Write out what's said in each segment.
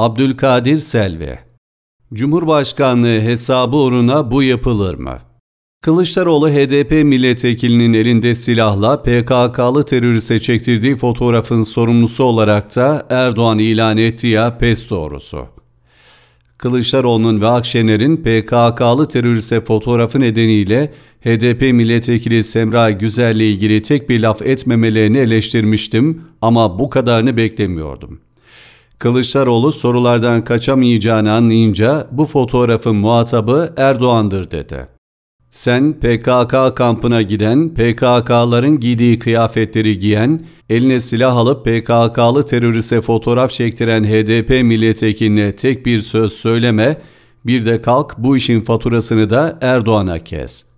Abdülkadir Selvi Cumhurbaşkanlığı hesabı uğruna bu yapılır mı? Kılıçdaroğlu HDP milletvekilinin elinde silahla PKK'lı teröriste çektirdiği fotoğrafın sorumlusu olarak da Erdoğan ilan etti ya pes doğrusu. Kılıçdaroğlu'nun ve Akşener'in PKK'lı teröriste fotoğrafı nedeniyle HDP milletvekili Semra Güzel'le ilgili tek bir laf etmemelerini eleştirmiştim ama bu kadarını beklemiyordum.'' Kılıçdaroğlu sorulardan kaçamayacağını anlayınca bu fotoğrafın muhatabı Erdoğan'dır dedi. Sen PKK kampına giden, PKK'ların giydiği kıyafetleri giyen, eline silah alıp PKK'lı teröriste fotoğraf çektiren HDP milletvekiline tek bir söz söyleme, bir de kalk bu işin faturasını da Erdoğan'a kes.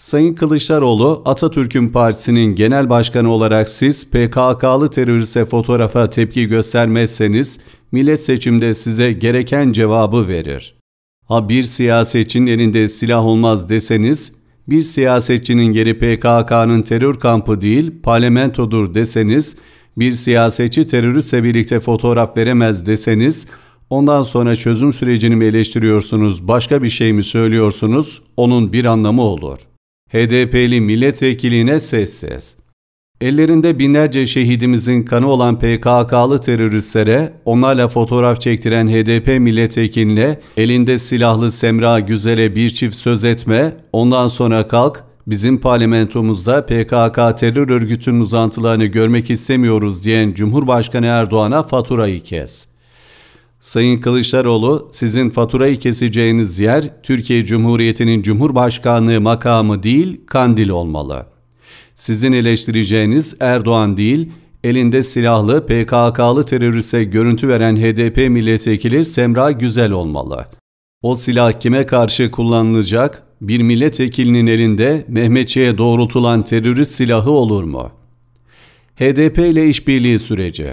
Sayın Kılıçdaroğlu, Atatürk'ün partisinin genel başkanı olarak siz PKK'lı teröriste fotoğrafa tepki göstermezseniz millet seçimde size gereken cevabı verir. Ha bir siyasetçinin elinde silah olmaz deseniz, bir siyasetçinin yeri PKK'nın terör kampı değil parlamentodur deseniz, bir siyasetçi teröristle birlikte fotoğraf veremez deseniz, Ondan sonra çözüm sürecini mi eleştiriyorsunuz, başka bir şey mi söylüyorsunuz, onun bir anlamı olur. HDP'li milletvekiline ses ses. Ellerinde binlerce şehidimizin kanı olan PKK'lı teröristlere, onlarla fotoğraf çektiren HDP milletvekiline, elinde silahlı Semra Güzel'e bir çift söz etme, ondan sonra kalk, bizim parlamentomuzda PKK terör örgütünün uzantılarını görmek istemiyoruz diyen Cumhurbaşkanı Erdoğan'a faturayı kes. Sayın Kılıçdaroğlu, sizin faturayı keseceğiniz yer Türkiye Cumhuriyeti'nin Cumhurbaşkanlığı makamı değil, Kandil olmalı. Sizin eleştireceğiniz Erdoğan değil, elinde silahlı PKK'lı teröriste görüntü veren HDP milletvekili Semra Güzel olmalı. O silah kime karşı kullanılacak? Bir milletvekilinin elinde Mehmetçiğe doğrultulan terörist silahı olur mu? HDP ile işbirliği süreci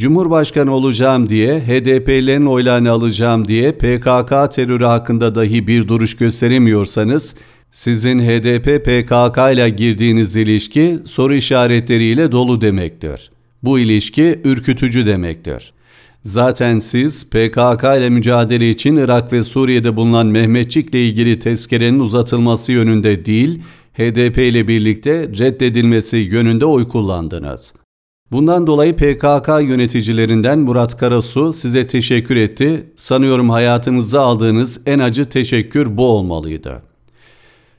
Cumhurbaşkanı olacağım diye, HDP'lerin oylarını alacağım diye PKK terörü hakkında dahi bir duruş gösteremiyorsanız, sizin HDP PKK ile girdiğiniz ilişki soru işaretleriyle dolu demektir. Bu ilişki ürkütücü demektir. Zaten siz PKK ile mücadele için Irak ve Suriye'de bulunan Mehmetçik ile ilgili tezkerenin uzatılması yönünde değil, HDP ile birlikte reddedilmesi yönünde oy kullandınız.'' Bundan dolayı PKK yöneticilerinden Murat Karasu size teşekkür etti. Sanıyorum hayatınızda aldığınız en acı teşekkür bu olmalıydı.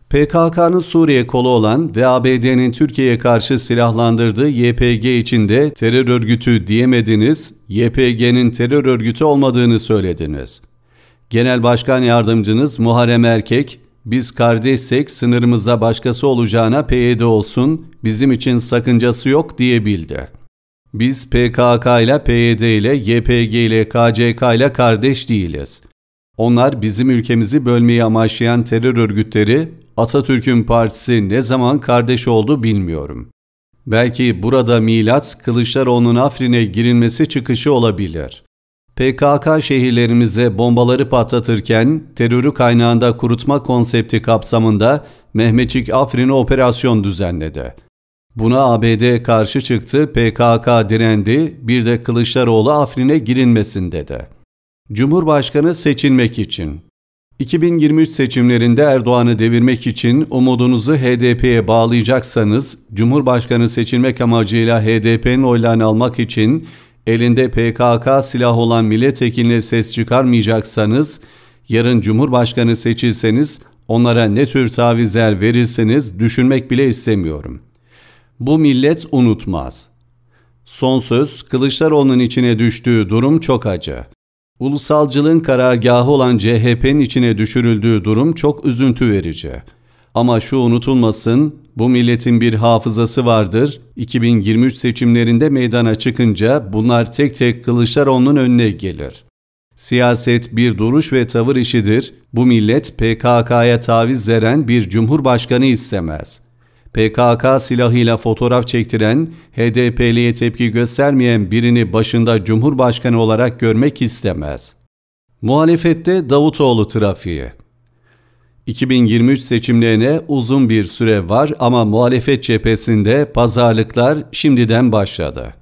PKK'nın Suriye kolu olan ve ABD'nin Türkiye'ye karşı silahlandırdığı YPG içinde terör örgütü diyemediniz, YPG'nin terör örgütü olmadığını söylediniz. Genel Başkan Yardımcınız Muharrem Erkek, biz kardeşsek sınırımızda başkası olacağına PYD e olsun, bizim için sakıncası yok diyebildi.'' Biz PKK ile PYD ile YPG ile KCK ile kardeş değiliz. Onlar bizim ülkemizi bölmeyi amaçlayan terör örgütleri Atatürk'ün partisi ne zaman kardeş oldu bilmiyorum. Belki burada milat Kılıçdaroğlu'nun Afrin'e girilmesi çıkışı olabilir. PKK şehirlerimize bombaları patlatırken terörü kaynağında kurutma konsepti kapsamında Mehmetçik Afrin'e operasyon düzenledi. Buna ABD karşı çıktı, PKK direndi, bir de Kılıçdaroğlu Afrin'e girinmesin dedi. Cumhurbaşkanı seçilmek için 2023 seçimlerinde Erdoğan'ı devirmek için umudunuzu HDP'ye bağlayacaksanız, Cumhurbaşkanı seçilmek amacıyla HDP'nin oylarını almak için elinde PKK silah olan milletvekiline ses çıkarmayacaksanız, yarın Cumhurbaşkanı seçilseniz onlara ne tür tavizler verirseniz düşünmek bile istemiyorum.'' Bu millet unutmaz. Son söz Kılıçdaroğlu'nun içine düştüğü durum çok acı. Ulusalcılığın karargahı olan CHP'nin içine düşürüldüğü durum çok üzüntü verici. Ama şu unutulmasın, bu milletin bir hafızası vardır. 2023 seçimlerinde meydana çıkınca bunlar tek tek Kılıçdaroğlu'nun önüne gelir. Siyaset bir duruş ve tavır işidir. Bu millet PKK'ya taviz veren bir cumhurbaşkanı istemez. PKK silahıyla fotoğraf çektiren, HDP'liye tepki göstermeyen birini başında Cumhurbaşkanı olarak görmek istemez. Muhalefette Davutoğlu trafiği 2023 seçimlerine uzun bir süre var ama muhalefet cephesinde pazarlıklar şimdiden başladı.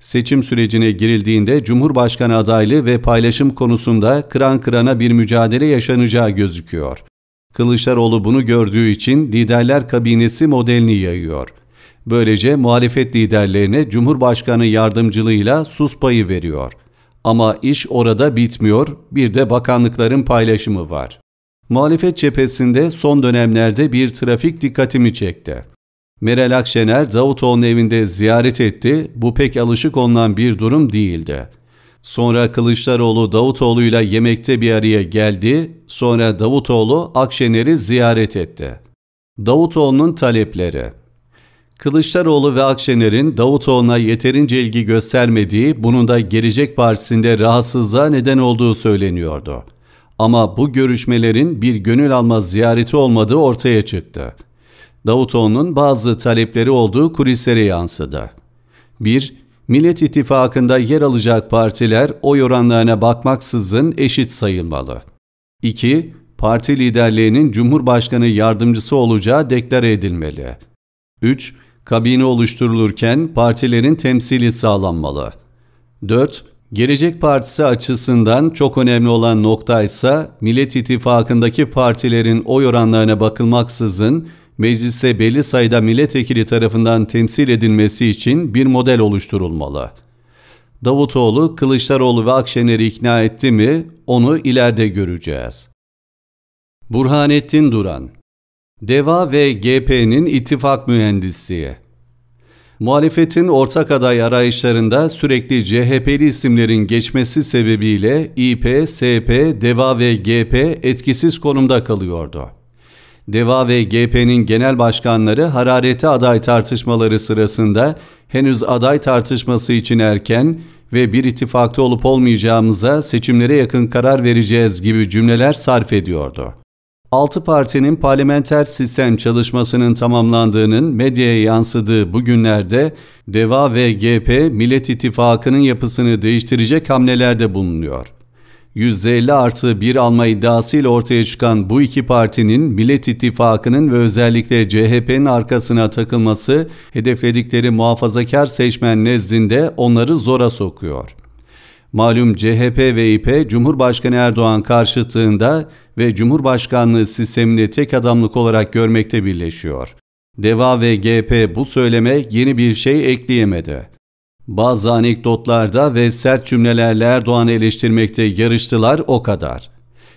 Seçim sürecine girildiğinde Cumhurbaşkanı adaylığı ve paylaşım konusunda kıran kırana bir mücadele yaşanacağı gözüküyor. Kılıçdaroğlu bunu gördüğü için liderler kabinesi modelini yayıyor. Böylece muhalefet liderlerine Cumhurbaşkanı yardımcılığıyla sus payı veriyor. Ama iş orada bitmiyor, bir de bakanlıkların paylaşımı var. Muhalefet cephesinde son dönemlerde bir trafik dikkatimi çekti. Meral Akşener Davutoğlu'nun evinde ziyaret etti, bu pek alışık olunan bir durum değildi. Sonra Kılıçdaroğlu Davutoğlu'yla yemekte bir araya geldi, sonra Davutoğlu Akşener'i ziyaret etti. Davutoğlu'nun talepleri Kılıçdaroğlu ve Akşener'in Davutoğlu'na yeterince ilgi göstermediği, bunun da Gelecek Partisi'nde rahatsızlığa neden olduğu söyleniyordu. Ama bu görüşmelerin bir gönül alma ziyareti olmadığı ortaya çıktı. Davutoğlu'nun bazı talepleri olduğu kulislere yansıdı. 1- Millet İttifakı'nda yer alacak partiler oy oranlarına bakmaksızın eşit sayılmalı. 2. Parti liderliğinin Cumhurbaşkanı yardımcısı olacağı deklare edilmeli. 3. Kabine oluşturulurken partilerin temsili sağlanmalı. 4. Gelecek Partisi açısından çok önemli olan nokta ise Millet İttifakı'ndaki partilerin oy oranlarına bakılmaksızın mecliste belli sayıda milletvekili tarafından temsil edilmesi için bir model oluşturulmalı. Davutoğlu, Kılıçdaroğlu ve Akşener'i ikna etti mi onu ileride göreceğiz. Burhanettin Duran DEVA ve GP'nin ittifak mühendisliği. Muhalefetin ortak aday arayışlarında sürekli CHP'li isimlerin geçmesi sebebiyle İP, SP, DEVA ve GP etkisiz konumda kalıyordu. DEVA ve GP'nin genel başkanları hararete aday tartışmaları sırasında henüz aday tartışması için erken ve bir ittifakta olup olmayacağımıza seçimlere yakın karar vereceğiz gibi cümleler sarf ediyordu. Altı partinin parlamenter sistem çalışmasının tamamlandığının medyaya yansıdığı bu günlerde DEVA ve GP Millet İttifakı'nın yapısını değiştirecek hamlelerde bulunuyor. %50 artı 1 alma iddiasıyla ortaya çıkan bu iki partinin Millet İttifakı'nın ve özellikle CHP'nin arkasına takılması hedefledikleri muhafazakar seçmen nezdinde onları zora sokuyor. Malum CHP ve İP Cumhurbaşkanı Erdoğan karşıtığında ve Cumhurbaşkanlığı sistemini tek adamlık olarak görmekte birleşiyor. DEVA ve GP bu söyleme yeni bir şey ekleyemedi. Bazı anekdotlarda ve sert cümlelerle Erdoğan'ı eleştirmekte yarıştılar o kadar.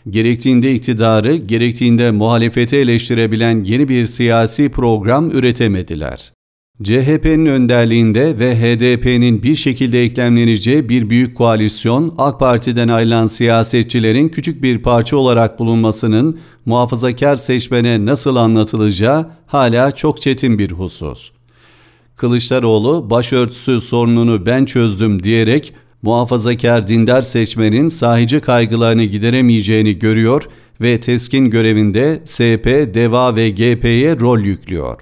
Gerektiğinde iktidarı, gerektiğinde muhalefeti eleştirebilen yeni bir siyasi program üretemediler. CHP'nin önderliğinde ve HDP'nin bir şekilde eklemleneceği bir büyük koalisyon, AK Parti'den ayrılan siyasetçilerin küçük bir parça olarak bulunmasının muhafazakar seçmene nasıl anlatılacağı hala çok çetin bir husus. Kılıçdaroğlu başörtüsü sorununu ben çözdüm diyerek muhafazakar dindar seçmenin sahici kaygılarını gideremeyeceğini görüyor ve teskin görevinde SP, DEVA ve GP'ye rol yüklüyor.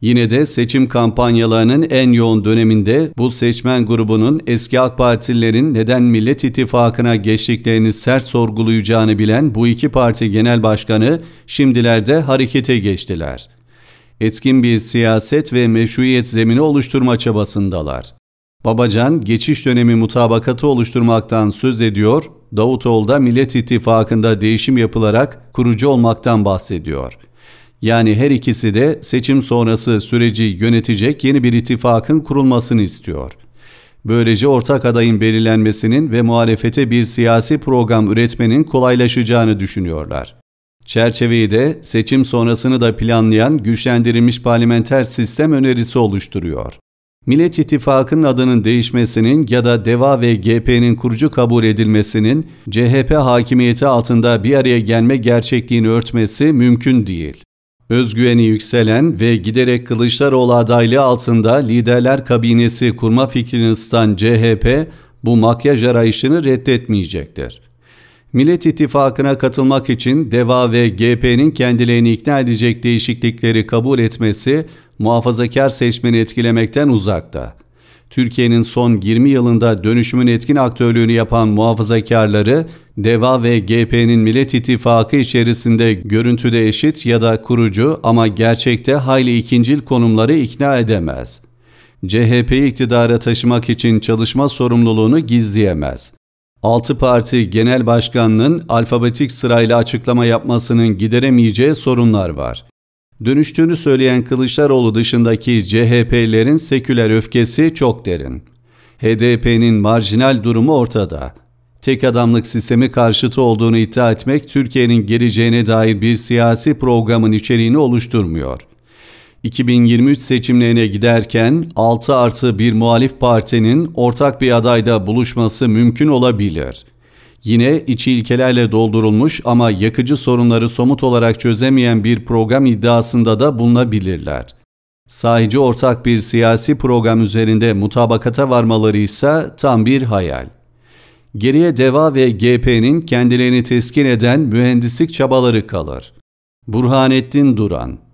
Yine de seçim kampanyalarının en yoğun döneminde bu seçmen grubunun eski AK Partililerin neden Millet İttifakı'na geçtiklerini sert sorgulayacağını bilen bu iki parti genel başkanı şimdilerde harekete geçtiler.'' etkin bir siyaset ve meşruiyet zemini oluşturma çabasındalar. Babacan geçiş dönemi mutabakatı oluşturmaktan söz ediyor, Davutoğlu da Millet İttifakı'nda değişim yapılarak kurucu olmaktan bahsediyor. Yani her ikisi de seçim sonrası süreci yönetecek yeni bir ittifakın kurulmasını istiyor. Böylece ortak adayın belirlenmesinin ve muhalefete bir siyasi program üretmenin kolaylaşacağını düşünüyorlar. Çerçeveyi de seçim sonrasını da planlayan güçlendirilmiş parlamenter sistem önerisi oluşturuyor. Millet İttifakı'nın adının değişmesinin ya da DEVA ve GP'nin kurucu kabul edilmesinin CHP hakimiyeti altında bir araya gelme gerçekliğini örtmesi mümkün değil. Özgüveni yükselen ve giderek Kılıçdaroğlu adaylığı altında liderler kabinesi kurma fikrini ısıtan CHP bu makyaj arayışını reddetmeyecektir. Millet İttifakı'na katılmak için DEVA ve GP'nin kendilerini ikna edecek değişiklikleri kabul etmesi muhafazakar seçmeni etkilemekten uzakta. Türkiye'nin son 20 yılında dönüşümün etkin aktörlüğünü yapan muhafazakarları DEVA ve GP'nin Millet İttifakı içerisinde görüntüde eşit ya da kurucu ama gerçekte hayli ikincil konumları ikna edemez. C.H.P. iktidara taşımak için çalışma sorumluluğunu gizleyemez. Altı parti genel başkanının alfabetik sırayla açıklama yapmasının gideremeyeceği sorunlar var. Dönüştüğünü söyleyen Kılıçdaroğlu dışındaki CHP'lerin seküler öfkesi çok derin. HDP'nin marjinal durumu ortada. Tek adamlık sistemi karşıtı olduğunu iddia etmek Türkiye'nin geleceğine dair bir siyasi programın içeriğini oluşturmuyor. 2023 seçimlerine giderken 6 artı bir muhalif partinin ortak bir adayda buluşması mümkün olabilir. Yine içi ilkelerle doldurulmuş ama yakıcı sorunları somut olarak çözemeyen bir program iddiasında da bulunabilirler. Sahici ortak bir siyasi program üzerinde mutabakata varmaları ise tam bir hayal. Geriye DEVA ve GP'nin kendilerini teskin eden mühendislik çabaları kalır. Burhanettin Duran